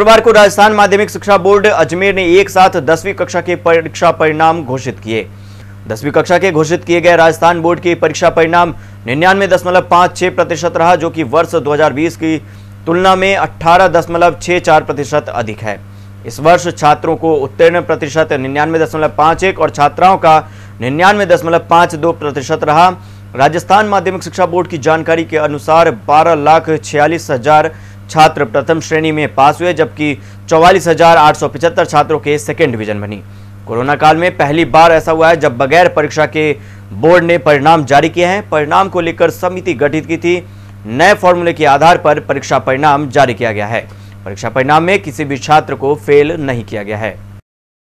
शुक्रवार को राजस्थान माध्यमिक शिक्षा बोर्ड अजमेर ने एक साथ दसवीं कक्षा के परीक्षा परिणाम घोषित किए दसवीं कक्षा के घोषित किए गए राजस्थान बोर्ड के परीक्षा परिणाम निन्यानवे दशमलव पाँच छः प्रतिशत रहा जो कि वर्ष 2020 की तुलना में अट्ठारह दशमलव छः चार प्रतिशत अधिक है इस वर्ष छात्रों को उत्तीर्ण प्रतिशत निन्यानवे दशमलव पाँच एक और छात्राओं का निन्यानवे दशमलव पाँच दो प्रतिशत रहा राजस्थान माध्यमिक शिक्षा बोर्ड की जानकारी के अनुसार बारह लाख छियालीस हजार छात्र प्रथम श्रेणी में पास हुए जबकि चौवालीस छात्रों के सेकेंड डिवीजन बनी कोरोना काल में पहली बार ऐसा हुआ है जब बगैर परीक्षा के बोर्ड ने परिणाम जारी किए हैं परिणाम को लेकर समिति गठित की थी नए फॉर्मूले के आधार पर परीक्षा परिणाम जारी किया गया है परीक्षा परिणाम में किसी भी छात्र को फेल नहीं किया गया है